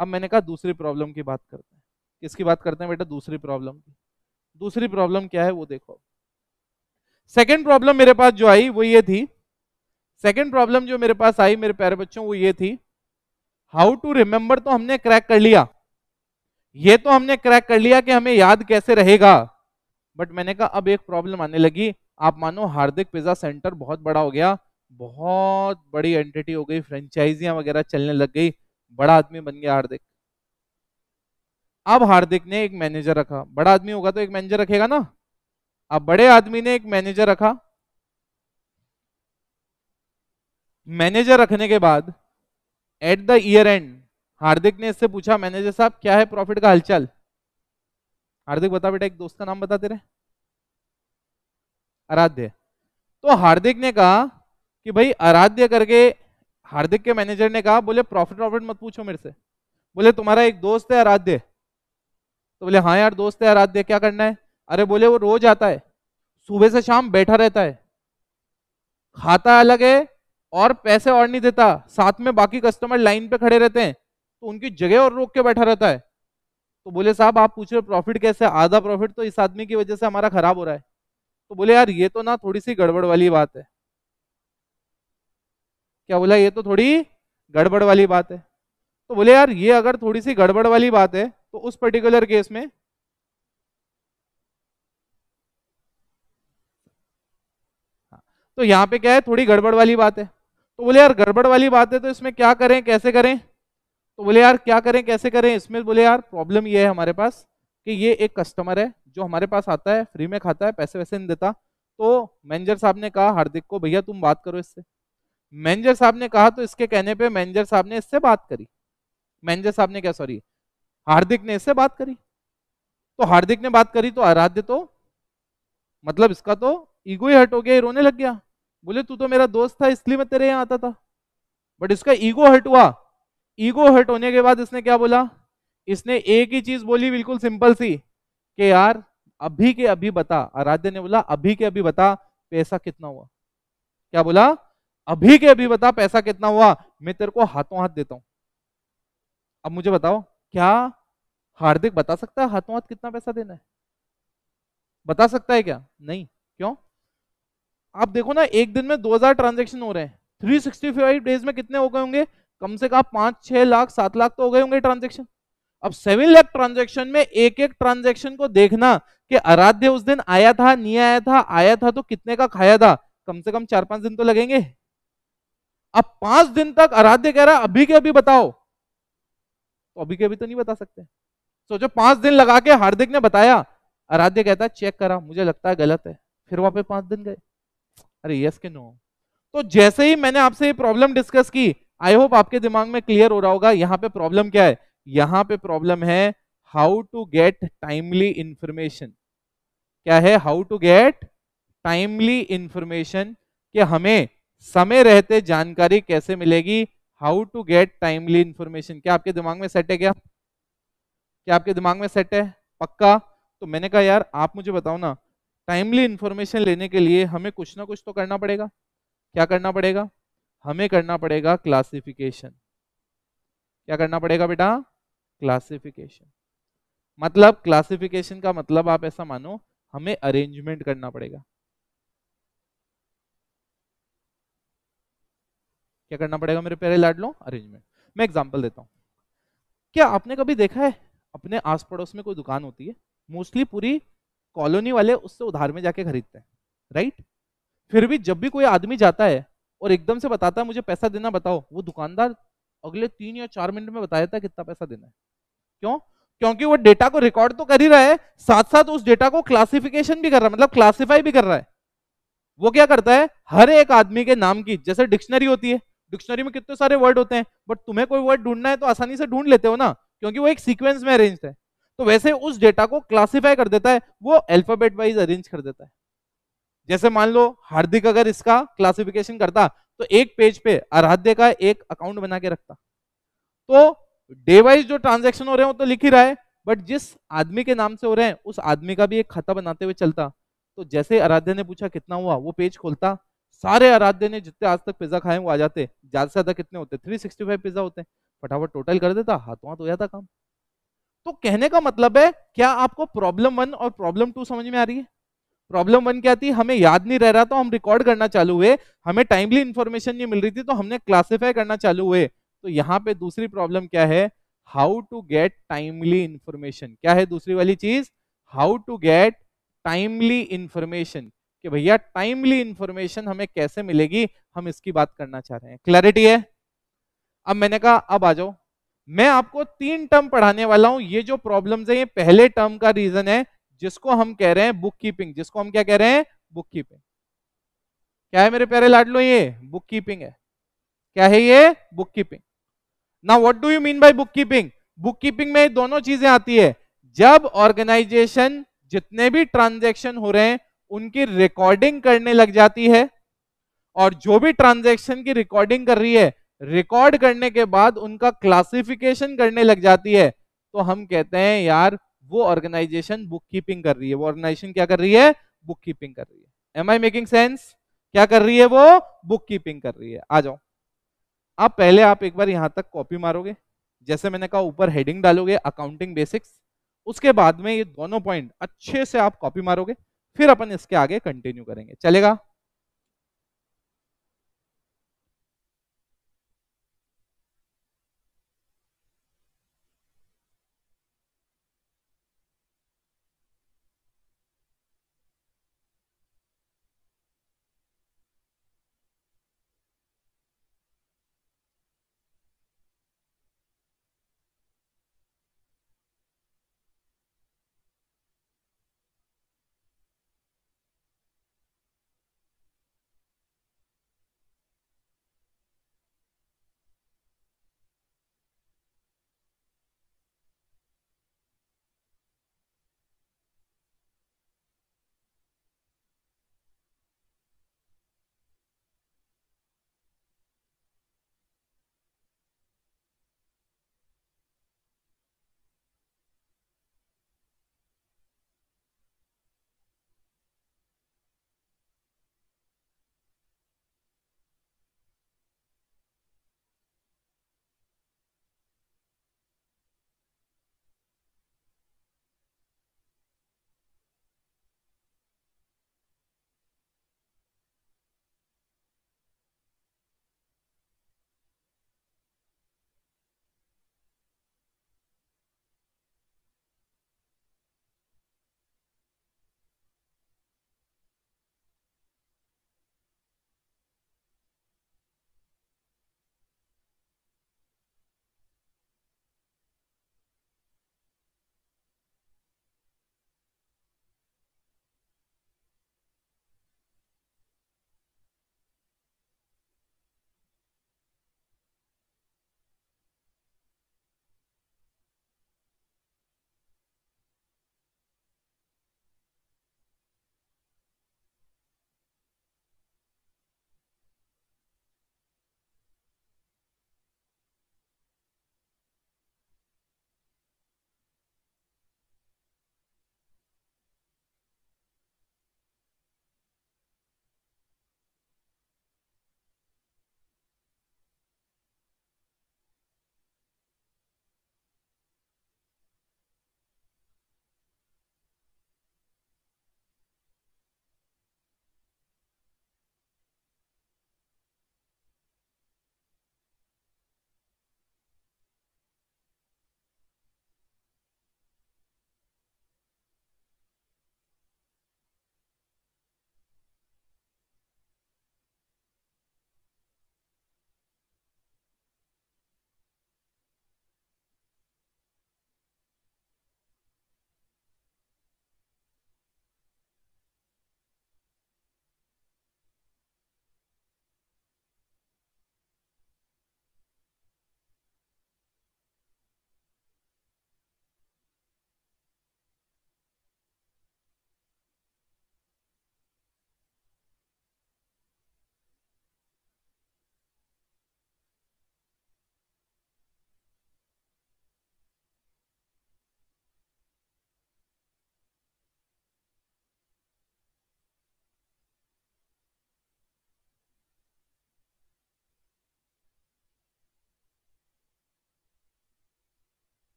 अब मैंने कहा दूसरी प्रॉब्लम की बात करते हैं किसकी बात करते हैं बेटा दूसरी प्रॉब्लम की दूसरी प्रॉब्लम क्या है वो देखो सेकेंड प्रॉब्लम मेरे पास जो आई वो ये थी सेकेंड प्रॉब्लम जो मेरे पास आई मेरे प्यारे बच्चों वो ये थी हाउ टू रिमेंबर तो हमने क्रैक कर लिया ये तो हमने क्रैक कर लिया कि हमें याद कैसे रहेगा बट मैंने कहा अब एक प्रॉब्लम आने लगी आप मानो हार्दिक पिज्जा सेंटर बहुत बड़ा हो गया बहुत बड़ी एंटिटी हो गई फ्रेंचाइजियां वगैरह चलने लग गई बड़ा आदमी बन गया हार्दिक अब हार्दिक ने एक मैनेजर रखा बड़ा आदमी होगा तो एक मैनेजर रखेगा ना अब बड़े आदमी ने एक मैनेजर रखा मैनेजर रखने के बाद at the year end Hardik ने इससे पूछा मैनेजर साहब क्या है प्रॉफिट का हलचल हार्दिक बता बेटा एक दोस्त का नाम बता दे रहे आराध्य तो हार्दिक ने कहा कि भाई आराध्य करके हार्दिक के मैनेजर ने कहा बोले प्रॉफिट प्रॉफिट मत पूछो मेरे से बोले तुम्हारा एक दोस्त है आराध्य तो बोले हाँ यार दोस्त है आराध्य क्या करना है अरे बोले वो रोज आता है सुबह से शाम बैठा रहता है खाता अलग है और पैसे और नहीं देता साथ में बाकी कस्टमर लाइन पे खड़े रहते हैं तो उनकी जगह और रोक के बैठा रहता है तो बोले साहब आप पूछ रहे प्रॉफिट कैसे आधा प्रॉफिट तो इस आदमी की वजह से हमारा खराब हो रहा है तो बोले यार ये तो ना थोड़ी सी गड़बड़ वाली बात है क्या बोला ये तो थोड़ी गड़बड़ वाली बात है तो बोले यार ये अगर थोड़ी सी गड़बड़ वाली बात है तो उस पर्टिकुलर केस में हाँ, तो यहां पे क्या है थोड़ी गड़बड़ वाली बात है तो बोले यार गड़बड़ वाली बात है तो इसमें क्या करें कैसे करें तो बोले यार क्या करें कैसे करें इसमें बोले यार प्रॉब्लम ये है हमारे पास कि ये एक कस्टमर है जो हमारे पास आता है फ्री में खाता है पैसे वैसे नहीं देता तो मैनेजर साहब ने कहा हार्दिक को भैया तुम बात करो इससे मैनेजर साहब ने कहा तो इसके कहने पे मैनेजर साहब ने इससे बात करी मैनेजर साहब ने क्या सॉरी हार्दिक ने इससे बात करी तो हार्दिक ने बात करी तो आराध्य तो मतलब इसका तो ईगो ही हट हो गया रोने लग गया बोले तू तो मेरा दोस्त था इसलिए मैं तेरे यहां आता था बट इसका ईगो हट हुआ ईगो हट होने के बाद इसने क्या बोला इसने एक ही चीज बोली बिल्कुल सिंपल सी कि यार अभी के अभी बता आराध्य ने बोला अभी के अभी बता पैसा कितना हुआ क्या बोला अभी के अभी बता पैसा कितना हुआ मैं तेरे को हाथों हाथ देता हूं अब मुझे बताओ क्या हार्दिक बता सकता है हाथों हाथ कितना पैसा देना है बता सकता है क्या नहीं क्यों आप देखो ना एक दिन में 2000 ट्रांजैक्शन हो रहे हैं 365 डेज में कितने हो गए होंगे कम से कम पांच छह लाख सात लाख तो हो गए होंगे ट्रांजेक्शन अब सेवन लाख ट्रांजेक्शन में एक एक ट्रांजेक्शन को देखना कि आराध्य उस दिन आया था नहीं आया था आया था तो कितने का खाया था कम से कम चार पांच दिन तो लगेंगे अब पांच दिन तक आराध्य कह रहा अभी के अभी बताओ तो अभी के अभी तो नहीं बता सकते सोचो तो पांच दिन लगा के हार्दिक ने बताया आराध्य कहता चेक करा मुझे लगता है गलत है फिर वहां पे पांच दिन गए अरे यस के नो तो जैसे ही मैंने आपसे ये प्रॉब्लम डिस्कस की आई होप आपके दिमाग में क्लियर हो रहा होगा यहाँ पे प्रॉब्लम क्या है यहां पे प्रॉब्लम है how to get timely information क्या है how to get timely information कि हमें समय रहते जानकारी कैसे मिलेगी how to get timely information क्या आपके दिमाग में सेट है क्या क्या आपके दिमाग में सेट है पक्का तो मैंने कहा यार आप मुझे बताओ ना टाइमली इंफॉर्मेशन लेने के लिए हमें कुछ ना कुछ तो करना पड़ेगा क्या करना पड़ेगा हमें करना पड़ेगा क्लासिफिकेशन क्या करना पड़ेगा बेटा क्लासिफिकेशन मतलब क्लासिफिकेशन का मतलब आप ऐसा मानो हमें अरेंजमेंट करना पड़ेगा क्या करना पड़ेगा मेरे पहले लाड लो अरेंजमेंट मैं एग्जाम्पल देता हूँ क्या आपने कभी देखा है अपने आस पड़ोस में कोई दुकान होती है मोस्टली पूरी कॉलोनी वाले उससे उधार में जाके खरीदते हैं राइट फिर भी जब भी कोई आदमी जाता है और एकदम से बताता है मुझे पैसा देना बताओ वो दुकानदार अगले तीन या चार मिनट में बताया था कितना पैसा देना है क्यों क्योंकि वो डेटा को रिकॉर्ड तो कर ही रहा है साथ साथ उस डेटा को क्लासिफिकेशन भी कर रहा है मतलब क्लासिफाई भी कर रहा है वो क्या करता है हर एक आदमी के नाम की जैसे डिक्शनरी होती है डिक्शनरी में कितने सारे वर्ड होते हैं बट तुम्हें कोई वर्ड ढूंढना है तो आसानी से ढूंढ लेते हो ना क्योंकि वो एक सीक्वेंस में अरेंज है तो वैसे उस डेटा को क्लासीफाई कर देता है वो अल्फाबेट वाइज अरेंज कर देता है जैसे मान लो हार्दिक अगर इसका क्लासिफिकेशन करता तो एक पेज पे आराध्य का एक अकाउंट बना के रखता तो डे वाइज जो ट्रांजेक्शन हो रहे हो तो लिख ही रहा है बट जिस आदमी के नाम से हो रहे हैं उस आदमी का भी एक खाता बनाते हुए चलता तो जैसे आराध्य ने पूछा कितना हुआ वो पेज खोलता सारे आराध्य ने जितने आज तक पिज्जा खाए वो आ जाते ज्यादा से ज्यादा कितने होते थ्री सिक्सटी फाइव पिज्जा होते फटाफट टोटल कर देता हाथों हाथ हो जाता काम तो कहने का मतलब है क्या आपको प्रॉब्लम वन और प्रॉब्लम टू समझ में आ रही है प्रॉब्लम वन क्या थी हमें याद नहीं रह रहा तो हम रिकॉर्ड करना चालू हुए हमें टाइमली इन्फॉर्मेशन नहीं मिल रही थी तो हमने क्लासिफाई करना चालू हुए तो यहाँ पे दूसरी प्रॉब्लम क्या है how to get timely information क्या है दूसरी वाली चीज how to get timely information कि भैया टाइमली इन्फॉर्मेशन हमें कैसे मिलेगी हम इसकी बात करना चाह रहे हैं क्लैरिटी है अब मैंने कहा अब आ जाओ मैं आपको तीन टर्म पढ़ाने वाला हूं ये जो प्रॉब्लम्स है ये पहले टर्म का रीजन है जिसको हम कह रहे हैं बुक कीपिंग जिसको हम क्या कह रहे हैं बुक कीपिंग क्या है मेरे प्यारे लाडलो ये बुक कीपिंग है क्या है ये बुक कीपिंग ना what do you mean by bookkeeping bookkeeping में दोनों चीजें आती है जब ऑर्गेनाइजेशन जितने भी ट्रांजेक्शन हो रहे हैं उनकी रिकॉर्डिंग करने लग जाती है और जो भी ट्रांजेक्शन की रिकॉर्डिंग कर रही है रिकॉर्ड करने के बाद उनका क्लासिफिकेशन करने लग जाती है तो हम कहते हैं यार वो ऑर्गेनाइजेशन बुक कीपिंग कर रही है वो ऑर्गेनाइजेशन क्या कर रही है बुक कीपिंग कर रही है एम आई मेकिंग सेंस क्या कर रही है वो बुक कीपिंग कर रही है आ जाओ आप पहले आप एक बार यहां तक कॉपी मारोगे जैसे मैंने कहा ऊपर हेडिंग डालोगे अकाउंटिंग बेसिक्स उसके बाद में ये दोनों पॉइंट अच्छे से आप कॉपी मारोगे फिर अपन इसके आगे कंटिन्यू करेंगे चलेगा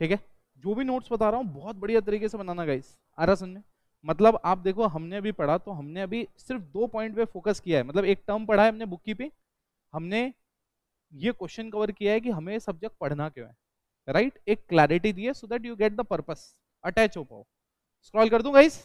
ठीक है जो भी नोट्स बता रहा हूँ बहुत बढ़िया तरीके से बनाना गाइस आ रहा समझ में मतलब आप देखो हमने अभी पढ़ा तो हमने अभी सिर्फ दो पॉइंट पे फोकस किया है मतलब एक टर्म पढ़ा है हमने बुक कीपिंग हमने ये क्वेश्चन कवर किया है कि हमें सब्जेक्ट पढ़ना क्यों है राइट right? एक क्लैरिटी दी है so that you get the purpose attach हो पाओ स्क्रॉल कर दूं guys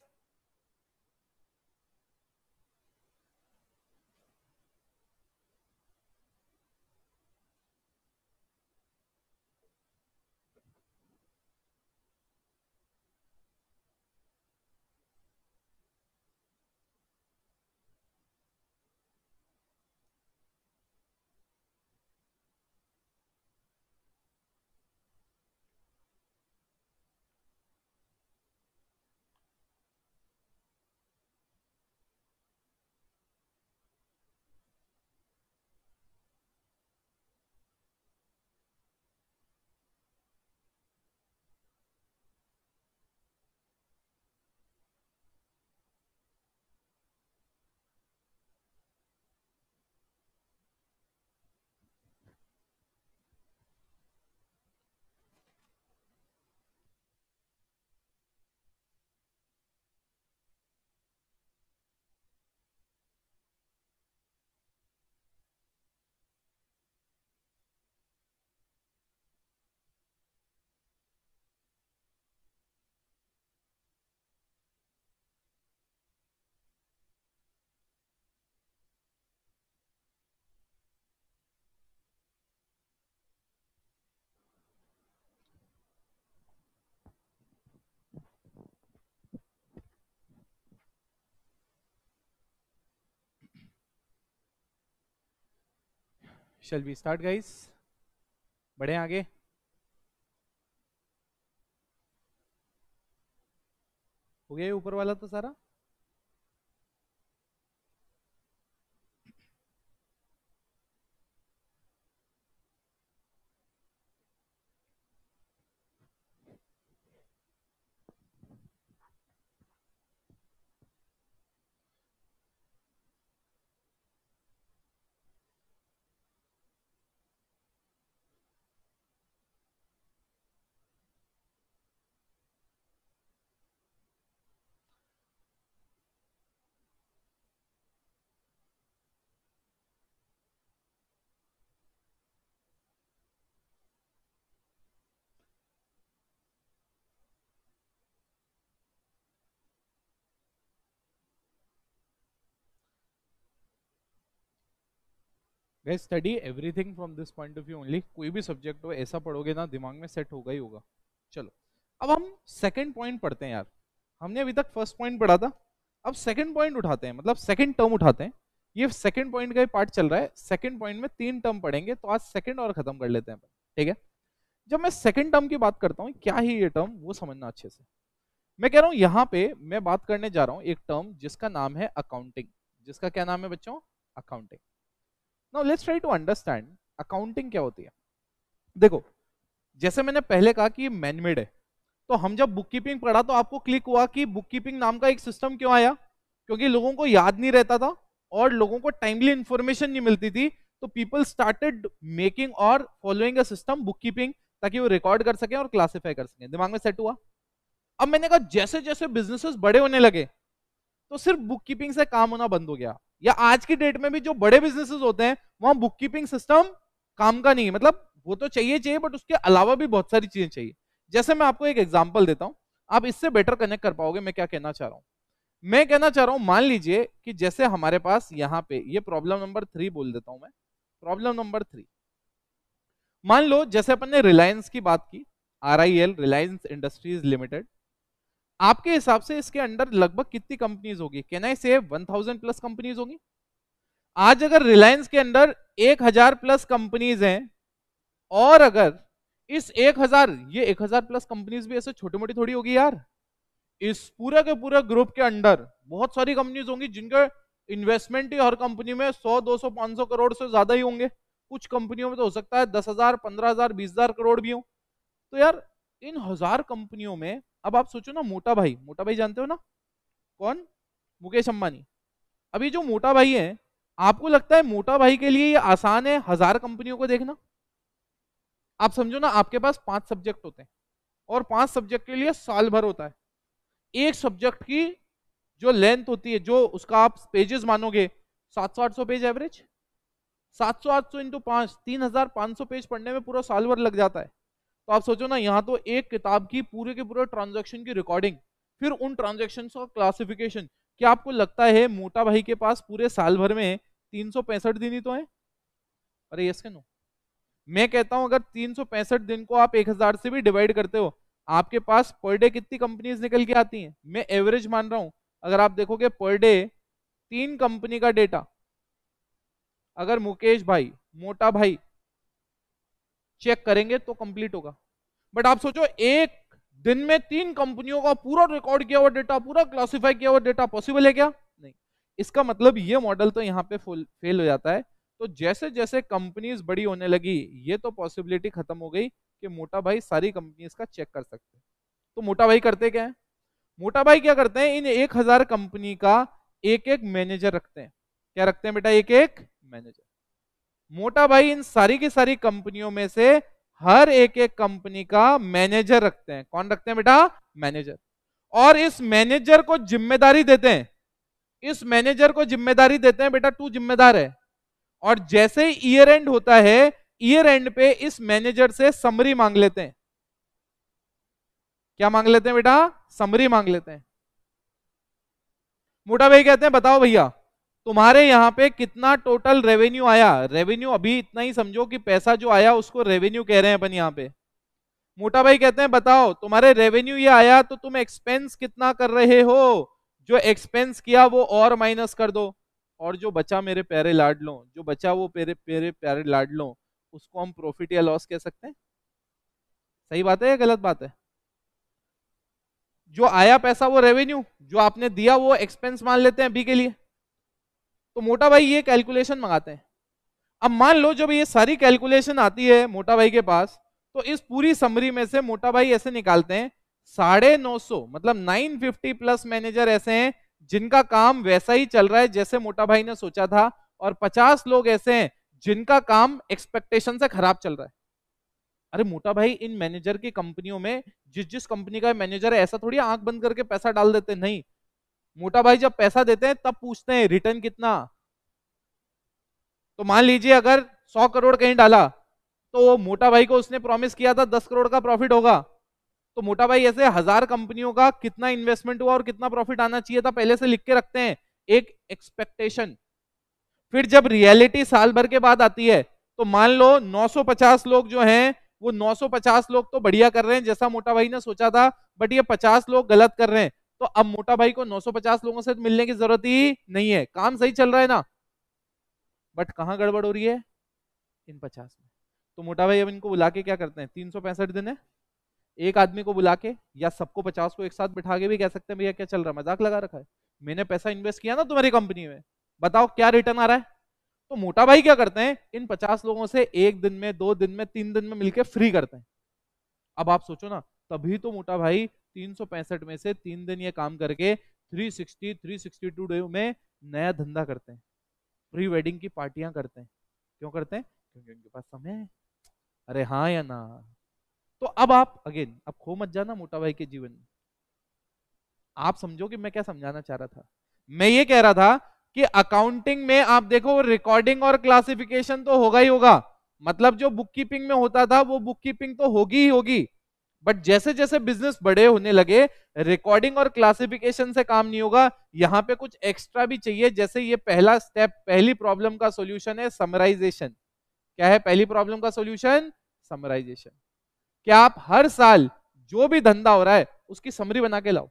shall be start guys बढ़े आगे हो गया ऊपर वाला तो सारा guys study everything from this point of view only कोई भी सब्जेक्ट हो ऐसा पढ़ोगे ना दिमाग में सेट होगा ही होगा चलो अब हम सेकंड पॉइंट पढ़ते हैं यार हमने अभी तक फर्स्ट पॉइंट पढ़ा था अब सेकंड पॉइंट उठाते हैं मतलब सेकंड टर्म उठाते हैं ये सेकंड पॉइंट का ही पार्ट चल रहा है सेकंड पॉइंट में तीन टर्म पढ़ेंगे तो आज सेकंड और खत्म कर लेते हैं ठीक है जब मैं सेकंड टर्म की बात करता हूँ क्या ही ये टर्म वो समझना अच्छे से मैं कह रहा हूँ यहाँ पे मैं बात करने जा रहा हूँ एक टर्म जिसका नाम है अकाउंटिंग जिसका क्या नाम है बच्चों accounting now let's try to understand accounting क्या होती है देखो जैसे मैंने पहले कहा कि मैनमेड है तो हम जब बुक कीपिंग पढ़ा तो आपको क्लिक हुआ कि बुक कीपिंग नाम का एक सिस्टम क्यों आया क्योंकि लोगों को याद नहीं रहता था और लोगों को टाइमली इंफॉर्मेशन नहीं मिलती थी तो पीपल स्टार्टेड मेकिंग और following a system bookkeeping ताकि वो रिकॉर्ड कर सकें और क्लासिफाई कर सकें दिमाग में सेट हुआ अब मैंने कहा जैसे जैसे बिजनेसेस बड़े होने लगे तो सिर्फ बुक कीपिंग से काम होना बंद हो गया या आज की डेट में भी जो बड़े बिजनेसेस होते हैं वहां बुक कीपिंग सिस्टम काम का नहीं है मतलब वो तो चाहिए चाहिए बट उसके अलावा भी बहुत सारी चीजें चाहिए जैसे मैं आपको एक एग्जाम्पल देता हूँ आप इससे बेटर कनेक्ट कर पाओगे मैं क्या कहना चाह रहा हूं मैं कहना चाह रहा हूं मान लीजिए कि जैसे हमारे पास यहां पे ये प्रॉब्लम नंबर थ्री बोल देता हूं मैं प्रॉब्लम नंबर थ्री मान लो जैसे अपन ने रिलायंस की बात की आर रिलायंस इंडस्ट्रीज लिमिटेड आपके हिसाब से इसके अंडर लगभग कितनी कंपनीज होगी कैन आई से 1000 प्लस कंपनीज होगी आज अगर रिलायंस के अंदर 1000 प्लस कंपनीज हैं और अगर इस 1000 ये 1000 प्लस कंपनीज भी ऐसे छोटी मोटी थोड़ी होगी यार इस पूरा के पूरा ग्रुप के अंडर बहुत सारी कंपनीज होंगी जिनके इन्वेस्टमेंट ही हर कंपनी में 100, 200, 500 करोड़ से ज्यादा ही होंगे कुछ कंपनियों में तो हो सकता है दस हजार पंद्रह हजार बीस हजार करोड़ भी हो तो यार इन हजार कंपनियों में अब आप सोचो ना मोटा भाई मोटा भाई जानते हो ना कौन मुकेश अंबानी अभी जो मोटा भाई है आपको लगता है मोटा भाई के लिए ये आसान है हजार कंपनियों को देखना आप समझो ना आपके पास पांच सब्जेक्ट होते हैं और पांच सब्जेक्ट के लिए साल भर होता है एक सब्जेक्ट की जो लेंथ होती है जो उसका आप पेजेस मानोगे सात सौ आठ सौ पेज एवरेज सात सौ आठ सौ इंटू पांच तीन हजार पांच सौ पेज पढ़ने में पूरा साल भर लग जाता है तो आप सोचो ना यहाँ तो एक किताब की पूरे के पूरे ट्रांजेक्शन की रिकॉर्डिंग फिर उन ट्रांजेक्शन का क्लासिफिकेशन क्या आपको लगता है मोटा भाई के पास पूरे साल भर में तीन दिन ही तो है अरे यस के नो मैं कहता हूं अगर तीन दिन को आप एक हजार से भी डिवाइड करते हो आपके पास पर डे कितनी कंपनीज निकल के आती हैं मैं एवरेज मान रहा हूं अगर आप देखोगे पर डे तीन कंपनी का डेटा अगर मुकेश भाई मोटा भाई चेक करेंगे तो कंप्लीट होगा बट आप सोचो एक दिन में तीन कंपनियों का पूरा रिकॉर्ड किया हुआ डेटा पूरा क्लासिफाई किया हुआ डेटा पॉसिबल है क्या नहीं इसका मतलब ये मॉडल तो यहाँ पे फेल हो जाता है तो जैसे जैसे कंपनीज बड़ी होने लगी ये तो पॉसिबिलिटी खत्म हो गई कि मोटा भाई सारी कंपनीज का चेक कर सकते हैं तो मोटा भाई करते क्या है मोटा भाई क्या करते हैं इन एक हजार कंपनी का एक एक मैनेजर रखते हैं क्या रखते हैं बेटा एक एक मैनेजर मोटा भाई इन सारी की सारी कंपनियों में से हर एक एक कंपनी का मैनेजर रखते हैं कौन रखते हैं बेटा मैनेजर और इस मैनेजर को जिम्मेदारी देते हैं इस मैनेजर को जिम्मेदारी देते हैं बेटा तू जिम्मेदार है और जैसे ईयर एंड होता है ईयर एंड पे इस मैनेजर से समरी मांग लेते हैं क्या मांग लेते हैं बेटा समरी मांग लेते हैं मोटा भाई कहते हैं बताओ भैया तुम्हारे यहां पे कितना टोटल रेवेन्यू आया रेवेन्यू अभी इतना ही समझो कि पैसा जो आया उसको रेवेन्यू कह रहे हैं अपन यहां पे मोटा भाई कहते हैं बताओ तुम्हारे रेवेन्यू ये आया तो तुम एक्सपेंस कितना कर रहे हो जो एक्सपेंस किया वो और माइनस कर दो और जो बचा मेरे प्यारे लाड लो जो बचा वो पेरे पेरे प्यारे लाड लो उसको हम प्रॉफिट या लॉस कह सकते हैं सही बात है या गलत बात है जो आया पैसा वो रेवेन्यू जो आपने दिया वो एक्सपेंस मान लेते हैं अभी के लिए तो मोटा भाई ये कैलकुलेशन मंगाते हैं अब मान लो जब ये सारी कैलकुलेशन आती है मोटा भाई के पास तो इस पूरी समरी में से मोटा भाई ऐसे निकालते हैं साढ़े नौ सौ मतलब नाइन फिफ्टी प्लस मैनेजर ऐसे हैं जिनका काम वैसा ही चल रहा है जैसे मोटा भाई ने सोचा था और पचास लोग ऐसे हैं जिनका काम एक्सपेक्टेशन से खराब चल रहा है अरे मोटा भाई इन मैनेजर की कंपनियों में जिस जिस कंपनी का मैनेजर है ऐसा थोड़ी आंख बंद करके पैसा डाल देते नहीं मोटा भाई जब पैसा देते हैं तब पूछते हैं रिटर्न कितना तो मान लीजिए अगर सौ करोड़ कहीं डाला तो मोटा भाई को उसने प्रॉमिस किया था दस करोड़ का प्रॉफिट होगा तो मोटा भाई ऐसे हजार कंपनियों का कितना इन्वेस्टमेंट हुआ और कितना प्रॉफिट आना चाहिए था पहले से लिख के रखते हैं एक एक्सपेक्टेशन फिर जब रियलिटी साल भर के बाद आती है तो मान लो 950 लोग जो हैं वो 950 लोग तो बढ़िया कर रहे हैं जैसा मोटा भाई ने सोचा था बट ये 50 लोग गलत कर रहे हैं तो अब मोटा भाई को 950 लोगों से मिलने की जरूरत ही नहीं है काम सही चल रहा है ना बट कहा गड़बड़ हो रही है इन 50 में तो मोटा भाई अब इनको बुला के क्या करते हैं तीन दिन है एक आदमी को बुला के या सबको पचास को एक साथ बिठा के भी कह सकते हैं भैया क्या चल रहा है मजाक लगा रखा है मैंने पैसा इन्वेस्ट किया ना तुम्हारी कंपनी में बताओ क्या रिटर्न आ रहा है तो मोटा भाई क्या करते हैं इन पचास लोगों से एक दिन में दो दिन में तीन दिन में मिलकर फ्री करते हैं अब आप सोचो ना तभी तो मोटा भाई 365 में से तीन दिन ये काम करके 360 362 डे में नया धंधा करते हैं प्री वेडिंग की पार्टियां करते हैं क्यों करते हैं क्योंकि उनके पास समय है अरे हाँ या ना तो अब आप अगेन अब खो मत जाना मोटा भाई के जीवन में आप समझो कि मैं क्या समझाना चाह रहा था मैं ये कह रहा था कि अकाउंटिंग में आप देखो रिकॉर्डिंग और क्लासिफिकेशन तो होगा ही होगा मतलब जो बुक कीपिंग में होता था वो बुक कीपिंग तो होगी ही होगी बट जैसे जैसे बिजनेस बड़े होने लगे रिकॉर्डिंग और क्लासिफिकेशन से काम नहीं होगा यहाँ पे कुछ एक्स्ट्रा भी चाहिए जैसे ये पहला स्टेप पहली प्रॉब्लम का सोल्यूशन है समराइजेशन क्या है पहली प्रॉब्लम का सोल्यूशन समराइजेशन क्या आप हर साल जो भी धंधा हो रहा है उसकी समरी बना के लाओ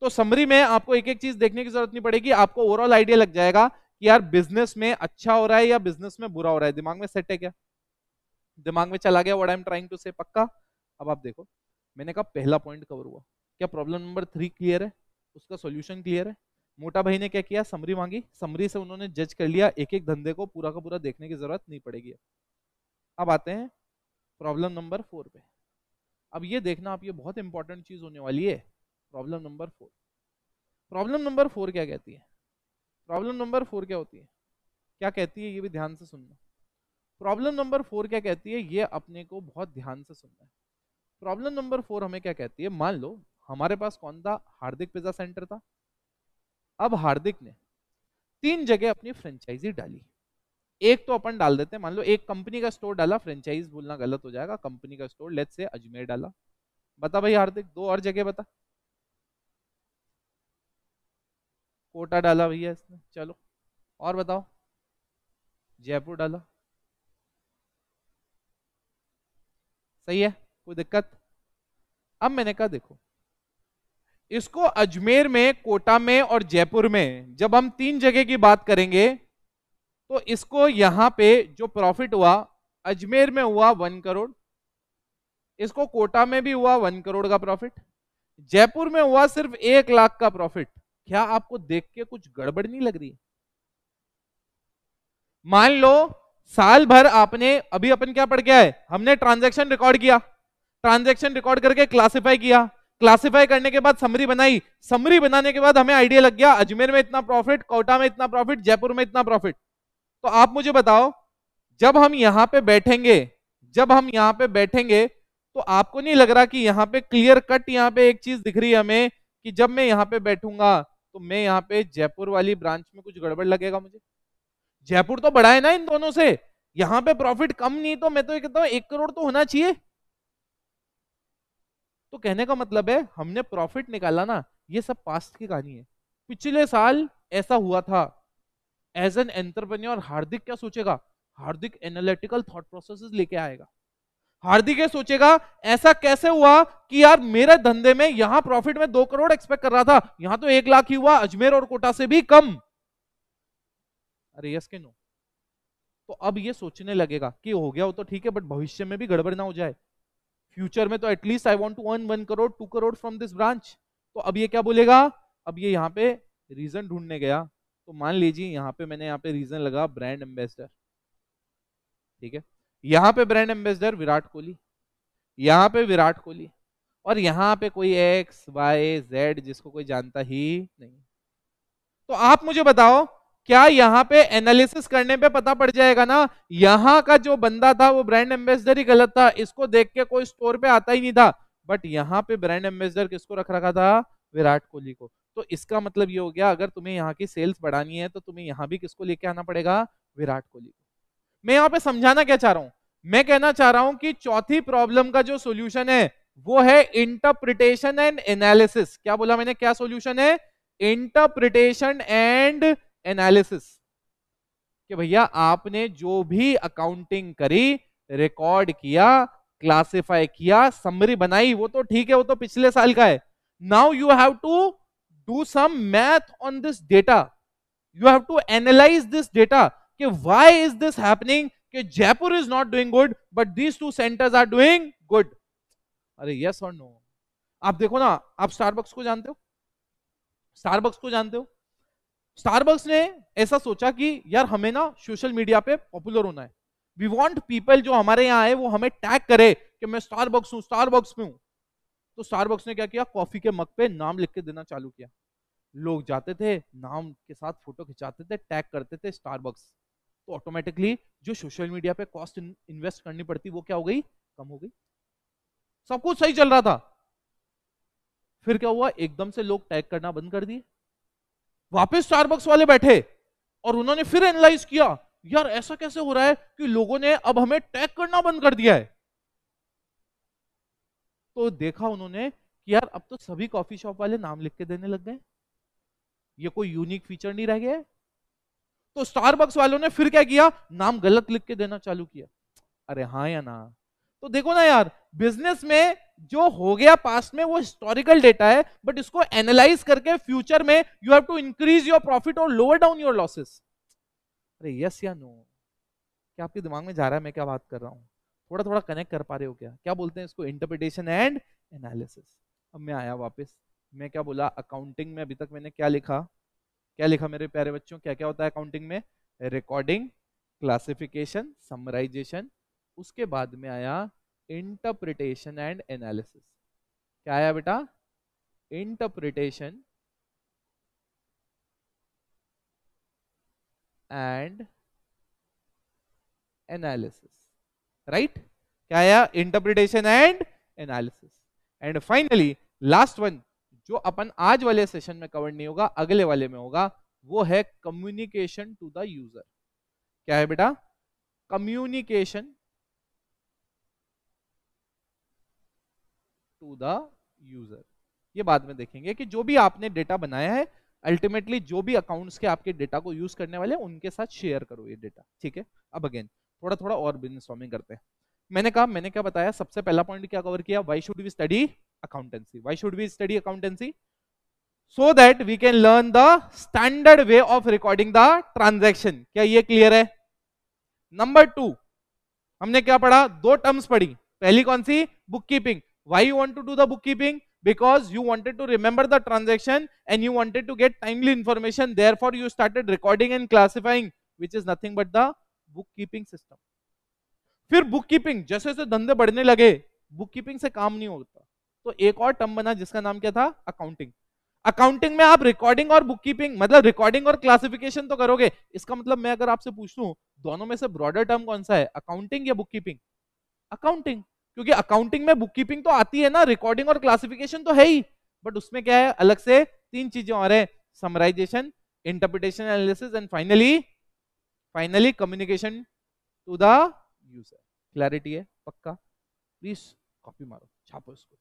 तो समरी में आपको एक एक चीज देखने की जरूरत नहीं पड़ेगी आपको ओवरऑल आइडिया लग जाएगा कि यार बिजनेस में अच्छा हो रहा है या बिजनेस में बुरा हो रहा है दिमाग में सेट है क्या दिमाग में चला गया what I am trying to say पक्का अब आप देखो मैंने कहा पहला पॉइंट कवर हुआ क्या प्रॉब्लम नंबर थ्री क्लियर है उसका सोल्यूशन क्लियर है मोटा भाई ने क्या किया समरी मांगी समरी से उन्होंने जज कर लिया एक एक धंधे को पूरा का पूरा देखने की जरूरत नहीं पड़ेगी अब आते हैं प्रॉब्लम नंबर फोर पे अब ये देखना आप ये बहुत इंपॉर्टेंट चीज होने वाली है problem number four problem number four क्या कहती है प्रॉब्लम नंबर फोर क्या होती है क्या कहती है ये भी ध्यान से सुनना प्रॉब्लम नंबर फोर क्या कहती है ये अपने को बहुत ध्यान से सुनना है प्रॉब्लम नंबर फोर हमें क्या कहती है मान लो हमारे पास कौन था हार्दिक पिज्जा सेंटर था अब हार्दिक ने तीन जगह अपनी फ्रेंचाइजी डाली एक तो अपन डाल देते हैं मान लो एक कंपनी का स्टोर डाला फ्रेंचाइज बोलना गलत हो जाएगा कंपनी का स्टोर लेट से अजमेर डाला बता भाई हार्दिक दो और जगह बता कोटा डाला भैया इसने चलो और बताओ जयपुर डाला सही है कोई दिक्कत अब मैंने कहा देखो इसको अजमेर में कोटा में और जयपुर में जब हम तीन जगह की बात करेंगे तो इसको यहां पे जो प्रॉफिट हुआ अजमेर में हुआ वन करोड़ इसको कोटा में भी हुआ वन करोड़ का प्रॉफिट जयपुर में हुआ सिर्फ एक लाख का प्रॉफिट क्या आपको देख के कुछ गड़बड़ नहीं लग रही मान लो साल भर आपने अभी अपन क्या पढ़ गया है हमने ट्रांजैक्शन रिकॉर्ड किया ट्रांजेक्शन रिकॉर्ड करके क्लासीफाई किया क्लासीफाई करने के बाद समरी बनाई समरी बनाने के बाद हमें आइडिया लग गया अजमेर में इतना प्रॉफिट कोटा में इतना प्रॉफिट जयपुर में इतना प्रॉफिट तो आप मुझे बताओ जब हम यहां पे बैठेंगे जब हम यहां पे बैठेंगे तो आपको नहीं लग रहा कि यहां पे क्लियर कट यहां पे एक चीज दिख रही है हमें कि जब मैं यहां पे बैठूंगा तो मैं यहां पे जयपुर वाली ब्रांच में कुछ गड़बड़ लगेगा मुझे जयपुर तो बड़ा है ना इन दोनों से यहां पे प्रॉफिट कम नहीं तो मैं तो कहता हूं एक करोड़ तो होना चाहिए तो कहने का मतलब है हमने प्रॉफिट निकाला ना ये सब पास्ट की कहानी है पिछले साल ऐसा हुआ था एज एन एंटरप्रेन्योर हार्दिक क्या सोचेगा हार्दिक एनालिटिकल थॉट प्रोसेस लेके आएगा हार्दिक ये सोचेगा ऐसा कैसे हुआ कि यार मेरे धंधे में यहां प्रॉफिट में दो करोड़ एक्सपेक्ट कर रहा था यहां तो एक लाख ही हुआ अजमेर और कोटा से भी कम अरे यस के नो तो अब ये सोचने लगेगा कि हो गया वो तो ठीक है बट भविष्य में भी गड़बड़ ना हो जाए फ्यूचर में तो at least I want to earn one crore two crore from this branch तो अब ये क्या बोलेगा अब ये यहाँ पे रीजन ढूंढने गया तो मान लीजिए यहाँ पे मैंने यहाँ पे रीजन लगा ब्रांड एम्बेसडर ठीक है यहाँ पे ब्रांड एम्बेसडर विराट कोहली यहाँ पे विराट कोहली और यहाँ पे कोई एक्स वाई जेड जिसको कोई जानता ही नहीं तो आप मुझे बताओ क्या यहाँ पे एनालिसिस करने पे पता पड़ जाएगा ना यहाँ का जो बंदा था वो ब्रांड एम्बेसडर ही गलत था इसको देख के कोई स्टोर पे आता ही नहीं था बट यहाँ पे ब्रांड एम्बेसडर किसको रख रखा था विराट कोहली को तो इसका मतलब ये हो गया अगर तुम्हें यहाँ की सेल्स बढ़ानी है तो तुम्हें यहाँ भी किसको लेके आना पड़ेगा विराट कोहली को मैं यहाँ पे समझाना क्या चाह रहा हूँ मैं कहना चाह रहा हूं कि चौथी प्रॉब्लम का जो सोल्यूशन है वो है इंटरप्रिटेशन एंड एनालिसिस क्या बोला मैंने क्या सोल्यूशन है इंटरप्रिटेशन एंड एनालिसिस कि भैया आपने जो भी अकाउंटिंग करी रिकॉर्ड किया क्लासिफाई किया समरी बनाई वो तो ठीक है वो तो पिछले साल का है now you have to do some math on this data you have to analyse this data कि व्हाई इज दिस हैपनिंग कि Jaipur is not doing good but these two centres are doing good अरे yes और no आप देखो ना आप Starbucks को जानते हो स्टारबक्स को जानते हो स्टारबक्स ने ऐसा सोचा कि यार हमें ना सोशल मीडिया पे पॉपुलर होना है वी वॉन्ट पीपल जो हमारे यहाँ आए वो हमें टैग करे कि मैं स्टारबक्स हूँ स्टारबक्स में हूँ तो स्टारबक्स ने क्या किया कॉफी के मग पे नाम लिख के देना चालू किया लोग जाते थे नाम के साथ फोटो खिंचाते थे टैग करते थे स्टारबक्स तो ऑटोमेटिकली जो सोशल मीडिया पे कॉस्ट इन्वेस्ट करनी पड़ती वो क्या हो गई कम हो गई सब कुछ सही चल रहा था फिर क्या हुआ एकदम से लोग टैग करना बंद कर दिए वापस स्टारबक्स वाले बैठे और उन्होंने फिर एनालाइज किया यार ऐसा कैसे हो रहा है कि लोगों ने अब हमें टैग करना बंद कर दिया है तो देखा उन्होंने कि यार अब तो सभी कॉफी शॉप वाले नाम लिख के देने लग गए ये कोई यूनिक फीचर नहीं रह गया तो स्टारबक्स वालों ने फिर क्या किया नाम गलत लिख के देना चालू किया अरे हाँ या ना तो देखो ना यार बिजनेस में जो हो गया पास्ट में वो हिस्टोरिकल डेटा है बट इसको एनालाइज करके फ्यूचर में you have to increase your profit और लोअर डाउन योर लॉसेस अरे यस या नो क्या आपके दिमाग में जा रहा है मैं क्या बात कर रहा हूँ थोड़ा थोड़ा कनेक्ट कर पा रहे हो क्या क्या बोलते हैं इसको इंटरप्रिटेशन एंड एनालिसिस अब मैं आया वापस मैं क्या बोला अकाउंटिंग में अभी तक मैंने क्या लिखा क्या लिखा मेरे प्यारे बच्चों क्या क्या होता है अकाउंटिंग में रिकॉर्डिंग क्लासिफिकेशन समराइजेशन उसके बाद में आया इंटरप्रिटेशन एंड एनालिसिस क्या आया बेटा इंटरप्रिटेशन एंड एनालिसिस राइट क्या आया interpretation and analysis and finally last one जो अपन आज वाले सेशन में कवर नहीं होगा अगले वाले में होगा वो है कम्युनिकेशन टू द यूजर क्या है बेटा कम्युनिकेशन टू द यूजर ये बाद में देखेंगे कि जो भी आपने डेटा बनाया है अल्टीमेटली जो भी अकाउंट्स के आपके डेटा को यूज करने वाले हैं उनके साथ शेयर करो ये डेटा ठीक है अब अगेन थोड़ा थोड़ा और बिजनेस करते हैं मैंने कहा मैंने क्या बताया सबसे पहला पॉइंट क्या कवर किया why should we study accountancy why should we study accountancy so that we can learn the standard way of recording the transaction क्या ये क्लियर है नंबर टू हमने क्या पढ़ा दो टर्म्स पढ़ी पहली कौन सी bookkeeping Why you want to do the bookkeeping? Because you wanted to remember the transaction and you wanted to get timely information. Therefore, you started recording and classifying, which is nothing but the bookkeeping system फिर book जैसे जैसे धंधे बढ़ने लगे book से काम नहीं होता तो एक और टर्म बना जिसका नाम क्या था अकाउंटिंग अकाउंटिंग में आप रिकॉर्डिंग और बुक मतलब रिकॉर्डिंग और क्लासिफिकेशन तो करोगे इसका मतलब मैं अगर आपसे पूछ लू दोनों में से ब्रॉडर टर्म कौन सा है अकाउंटिंग या बुक कीपिंग अकाउंटिंग क्योंकि अकाउंटिंग में बुक कीपिंग तो आती है ना रिकॉर्डिंग और क्लासिफिकेशन तो है ही बट उसमें क्या है अलग से तीन चीजें और है summarisation interpretation analysis and finally finally communication to the user clarity है पक्का प्लीज कॉपी मारो छापो इसको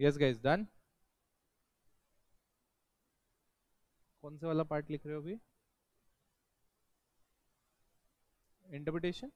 यस गाइस डन कौन से वाला पार्ट लिख रहे हो अभी इंटरप्रिटेशन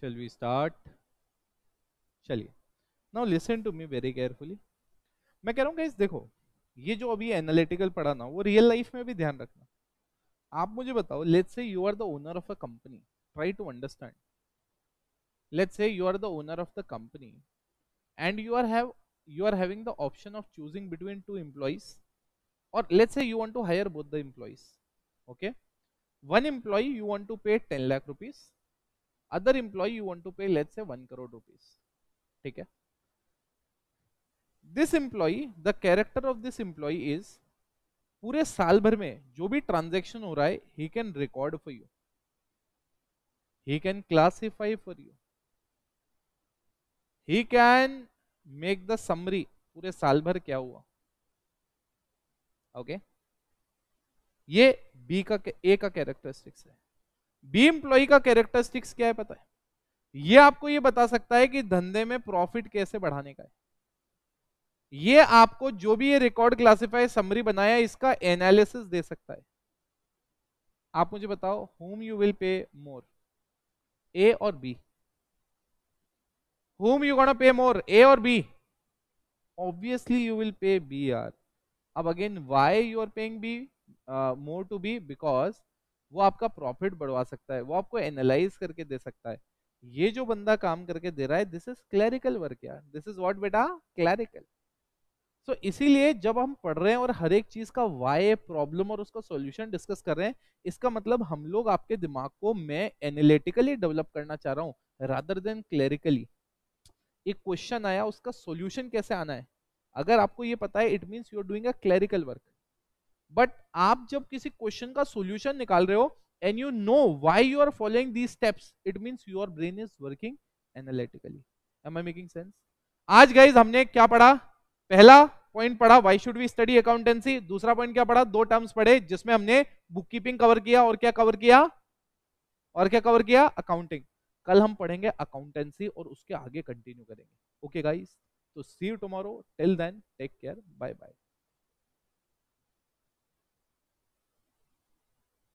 shall we start चलिए now listen to me very carefully मैं कह रहा हूँ देखो ये जो अभी एनालिटिकल पढ़ा ना वो रियल लाइफ में भी ध्यान रखना आप मुझे बताओ let say you are the owner of a company try to understand let say you are the owner of the company and you are have you are having the option of choosing between two employees और let say you want to hire both the employees okay one employee you want to pay ten lakh rupees other employee you want to pay let say one crore rupees ठीक है this employee the character of this employee is पूरे साल भर में जो भी transaction हो रहा है he can record for you he can classify for you he can make the summary पूरे साल भर क्या हुआ ओके okay? ये बी का ए का कैरेक्टरिस्टिक्स है बी एम्प्लॉय का कैरेक्टरिस्टिक्स क्या है पता है ये आपको ये बता सकता है कि धंधे में प्रॉफिट कैसे बढ़ाने का है ये आपको जो भी ये रिकॉर्ड क्लासिफाई समरी बनाया इसका एनालिसिस दे सकता है आप मुझे बताओ होम यू विल पे मोर ए और B home you gonna pay more A और B obviously you will pay B are अब again why you are paying B more to B because वो आपका प्रॉफिट बढ़वा सकता है वो आपको एनालाइज करके दे सकता है ये जो बंदा काम करके दे रहा है दिस इज क्लैरिकल वर्क यार दिस इज व्हाट बेटा क्लैरिकल सो इसीलिए जब हम पढ़ रहे हैं और हर एक चीज का वाई प्रॉब्लम और उसका सॉल्यूशन डिस्कस कर रहे हैं इसका मतलब हम लोग आपके दिमाग को मैं एनालिटिकली डेवलप करना चाह रहा हूँ रादर देन क्लैरिकली एक क्वेश्चन आया उसका सॉल्यूशन कैसे आना है अगर आपको ये पता है it means you are doing a clerical work but आप जब किसी क्वेश्चन का सोल्यूशन निकाल रहे हो and you know why you are following these steps it means your brain is working analytically am I making sense आज guys हमने क्या पढ़ा पहला पॉइंट पढ़ा why should we study accountancy दूसरा पॉइंट क्या पढ़ा दो टर्म्स पढ़े जिसमें हमने बुक कीपिंग कवर किया और क्या कवर किया और क्या कवर किया अकाउंटिंग कल हम पढ़ेंगे अकाउंटेंसी और उसके आगे कंटिन्यू करेंगे ओके गाइज तो see you tomorrow till then take care bye bye